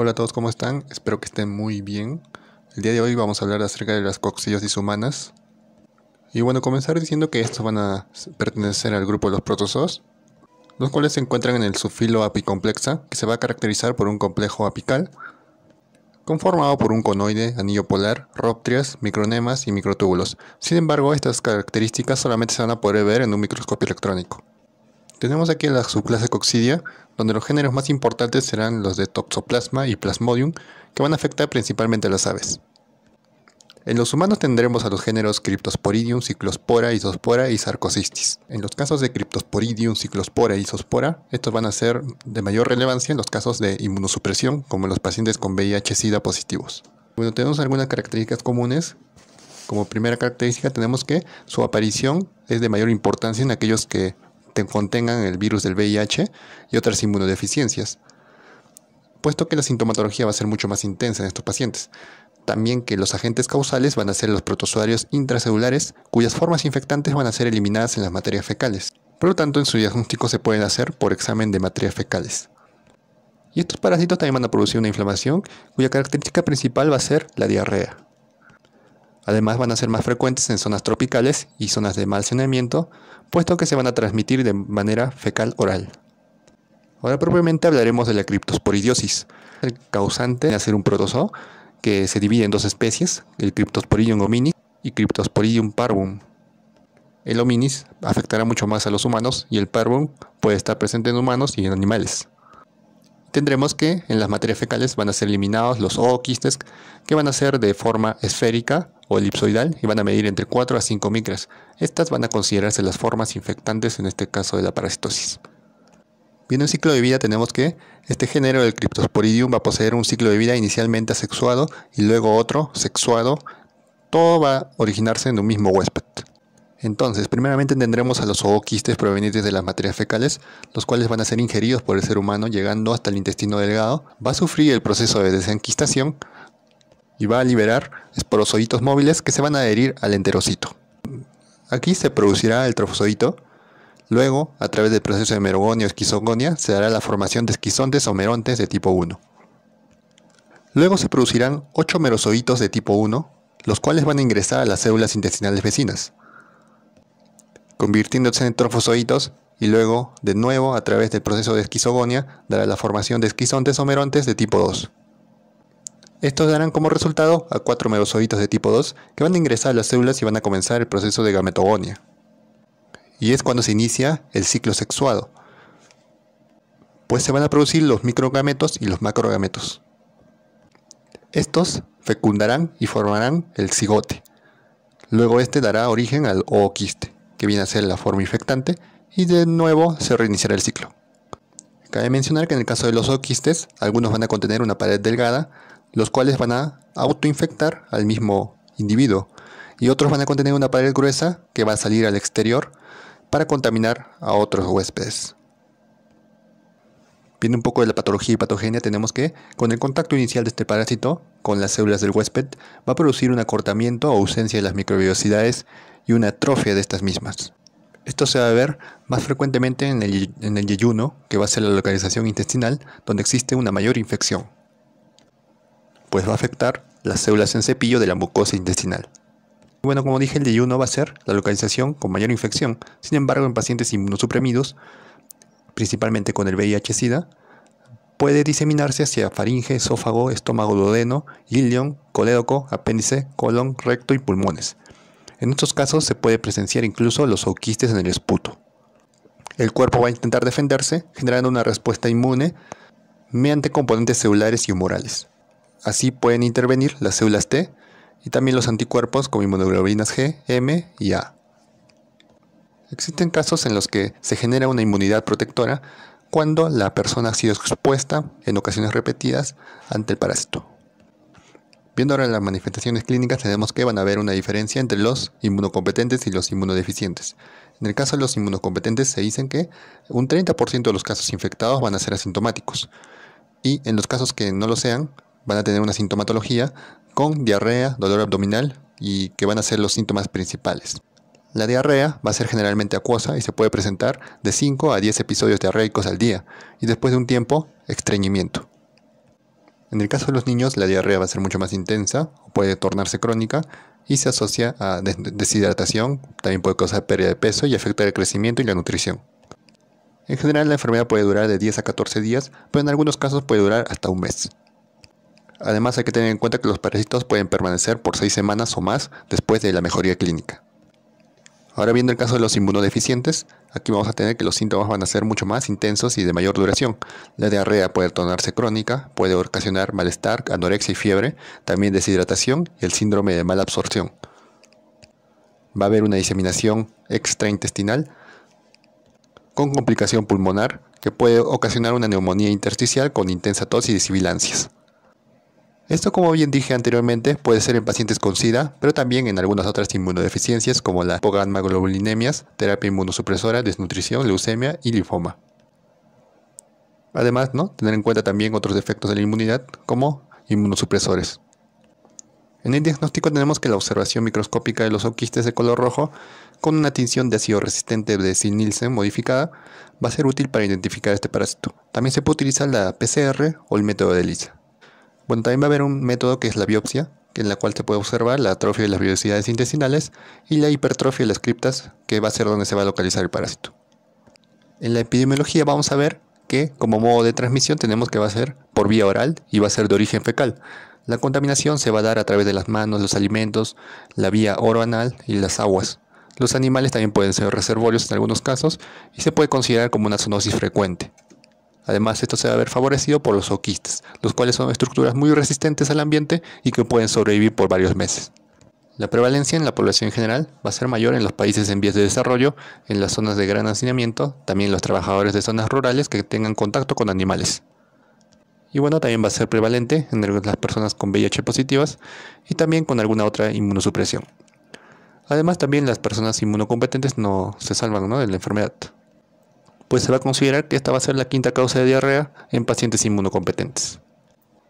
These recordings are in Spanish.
Hola a todos, ¿cómo están? Espero que estén muy bien. El día de hoy vamos a hablar acerca de las coxillas humanas. Y bueno, comenzar diciendo que estos van a pertenecer al grupo de los protozoos, los cuales se encuentran en el subfilo apicomplexa, que se va a caracterizar por un complejo apical, conformado por un conoide, anillo polar, roptrias, micronemas y microtúbulos. Sin embargo, estas características solamente se van a poder ver en un microscopio electrónico. Tenemos aquí la subclase Coccidia, donde los géneros más importantes serán los de Toxoplasma y Plasmodium, que van a afectar principalmente a las aves. En los humanos tendremos a los géneros Cryptosporidium, Ciclospora, Isospora y sarcosistis. En los casos de Cryptosporidium, Ciclospora y Isospora, estos van a ser de mayor relevancia en los casos de inmunosupresión, como en los pacientes con VIH-Sida positivos. Bueno, tenemos algunas características comunes. Como primera característica tenemos que su aparición es de mayor importancia en aquellos que contengan el virus del VIH y otras inmunodeficiencias, puesto que la sintomatología va a ser mucho más intensa en estos pacientes. También que los agentes causales van a ser los protozoarios intracelulares, cuyas formas infectantes van a ser eliminadas en las materias fecales. Por lo tanto, en su diagnóstico se pueden hacer por examen de materias fecales. Y estos parásitos también van a producir una inflamación cuya característica principal va a ser la diarrea. Además van a ser más frecuentes en zonas tropicales y zonas de mal saneamiento, puesto que se van a transmitir de manera fecal oral. Ahora propiamente hablaremos de la criptosporidiosis. El causante de hacer un protozoo que se divide en dos especies, el Cryptosporidium hominis y Cryptosporidium parvum. El hominis afectará mucho más a los humanos y el parvum puede estar presente en humanos y en animales. Tendremos que en las materias fecales van a ser eliminados los oquistes que van a ser de forma esférica o elipsoidal y van a medir entre 4 a 5 micras. Estas van a considerarse las formas infectantes en este caso de la parasitosis. Viendo el ciclo de vida tenemos que este género del Cryptosporidium va a poseer un ciclo de vida inicialmente asexuado y luego otro sexuado. Todo va a originarse en un mismo huésped. Entonces, primeramente tendremos a los ooquistes provenientes de las materias fecales, los cuales van a ser ingeridos por el ser humano llegando hasta el intestino delgado. Va a sufrir el proceso de desenquistación, y va a liberar esporozoitos móviles que se van a adherir al enterocito. Aquí se producirá el trofozoito. Luego, a través del proceso de merogonia o esquizogonia, se dará la formación de esquizontes o merontes de tipo 1. Luego se producirán 8 merozoitos de tipo 1, los cuales van a ingresar a las células intestinales vecinas, convirtiéndose en trofozoitos y luego, de nuevo, a través del proceso de esquizogonia, dará la formación de esquizontes o merontes de tipo 2. Estos darán como resultado a cuatro megazoitos de tipo 2 que van a ingresar a las células y van a comenzar el proceso de gametogonia. Y es cuando se inicia el ciclo sexuado, pues se van a producir los microgametos y los macrogametos. Estos fecundarán y formarán el cigote. Luego este dará origen al ooquiste, que viene a ser la forma infectante, y de nuevo se reiniciará el ciclo. Cabe mencionar que en el caso de los oquistes, algunos van a contener una pared delgada, los cuales van a autoinfectar al mismo individuo. Y otros van a contener una pared gruesa que va a salir al exterior para contaminar a otros huéspedes. Viendo un poco de la patología y patogenia, tenemos que con el contacto inicial de este parásito con las células del huésped va a producir un acortamiento o ausencia de las microbiosidades y una atrofia de estas mismas. Esto se va a ver más frecuentemente en el, en el yeyuno, que va a ser la localización intestinal, donde existe una mayor infección pues va a afectar las células en cepillo de la mucosa intestinal. bueno, como dije, el diuno va a ser la localización con mayor infección. Sin embargo, en pacientes inmunosuprimidos, principalmente con el VIH-Sida, puede diseminarse hacia faringe, esófago, estómago duodeno, ilion, colédoco, apéndice, colon, recto y pulmones. En estos casos se puede presenciar incluso los oquistes en el esputo. El cuerpo va a intentar defenderse generando una respuesta inmune mediante componentes celulares y humorales. Así pueden intervenir las células T y también los anticuerpos como inmunoglobulinas G, M y A. Existen casos en los que se genera una inmunidad protectora cuando la persona ha sido expuesta en ocasiones repetidas ante el parásito. Viendo ahora las manifestaciones clínicas, tenemos que van a haber una diferencia entre los inmunocompetentes y los inmunodeficientes. En el caso de los inmunocompetentes se dicen que un 30% de los casos infectados van a ser asintomáticos y en los casos que no lo sean, van a tener una sintomatología con diarrea, dolor abdominal y que van a ser los síntomas principales. La diarrea va a ser generalmente acuosa y se puede presentar de 5 a 10 episodios diarreicos al día y después de un tiempo, estreñimiento. En el caso de los niños, la diarrea va a ser mucho más intensa o puede tornarse crónica y se asocia a deshidratación, también puede causar pérdida de peso y afectar el crecimiento y la nutrición. En general, la enfermedad puede durar de 10 a 14 días, pero en algunos casos puede durar hasta un mes. Además hay que tener en cuenta que los parásitos pueden permanecer por 6 semanas o más después de la mejoría clínica. Ahora viendo el caso de los inmunodeficientes, aquí vamos a tener que los síntomas van a ser mucho más intensos y de mayor duración. La diarrea puede tornarse crónica, puede ocasionar malestar, anorexia y fiebre, también deshidratación y el síndrome de mala absorción. Va a haber una diseminación extraintestinal con complicación pulmonar que puede ocasionar una neumonía intersticial con intensa tos y sibilancias. Esto, como bien dije anteriormente, puede ser en pacientes con SIDA, pero también en algunas otras inmunodeficiencias como la hipogammaglobulinemias, terapia inmunosupresora, desnutrición, leucemia y linfoma. Además, ¿no? tener en cuenta también otros defectos de la inmunidad como inmunosupresores. En el diagnóstico tenemos que la observación microscópica de los oquistes de color rojo con una tinción de ácido resistente de Sinilsen modificada va a ser útil para identificar este parásito. También se puede utilizar la PCR o el método de Lisa. Bueno, también va a haber un método que es la biopsia, en la cual se puede observar la atrofia de las vellosidades intestinales y la hipertrofia de las criptas, que va a ser donde se va a localizar el parásito. En la epidemiología vamos a ver que como modo de transmisión tenemos que va a ser por vía oral y va a ser de origen fecal. La contaminación se va a dar a través de las manos, los alimentos, la vía oro y las aguas. Los animales también pueden ser reservorios en algunos casos y se puede considerar como una zoonosis frecuente. Además, esto se va a ver favorecido por los oquistes, los cuales son estructuras muy resistentes al ambiente y que pueden sobrevivir por varios meses. La prevalencia en la población general va a ser mayor en los países en vías de desarrollo, en las zonas de gran hacinamiento, también los trabajadores de zonas rurales que tengan contacto con animales. Y bueno, también va a ser prevalente en las personas con VIH positivas y también con alguna otra inmunosupresión. Además, también las personas inmunocompetentes no se salvan de la enfermedad pues se va a considerar que esta va a ser la quinta causa de diarrea en pacientes inmunocompetentes.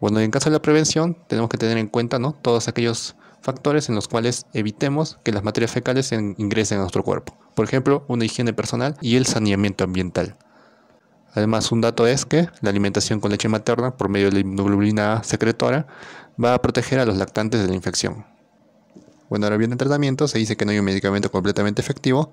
Bueno, en caso de la prevención, tenemos que tener en cuenta ¿no? todos aquellos factores en los cuales evitemos que las materias fecales ingresen a nuestro cuerpo. Por ejemplo, una higiene personal y el saneamiento ambiental. Además, un dato es que la alimentación con leche materna por medio de la inmunoglobulina secretora va a proteger a los lactantes de la infección. Bueno, ahora bien, el tratamiento se dice que no hay un medicamento completamente efectivo,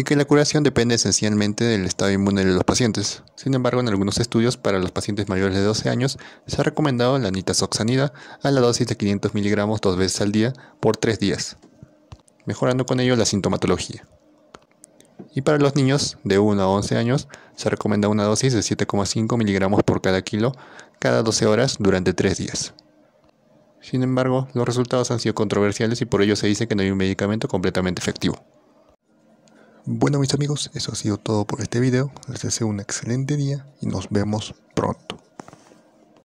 y que la curación depende esencialmente del estado inmune de los pacientes. Sin embargo, en algunos estudios para los pacientes mayores de 12 años se ha recomendado la nitazoxanida a la dosis de 500 miligramos dos veces al día por 3 días, mejorando con ello la sintomatología. Y para los niños de 1 a 11 años se recomienda una dosis de 7,5 miligramos por cada kilo cada 12 horas durante 3 días. Sin embargo, los resultados han sido controversiales y por ello se dice que no hay un medicamento completamente efectivo. Bueno mis amigos, eso ha sido todo por este video. Les deseo un excelente día y nos vemos pronto.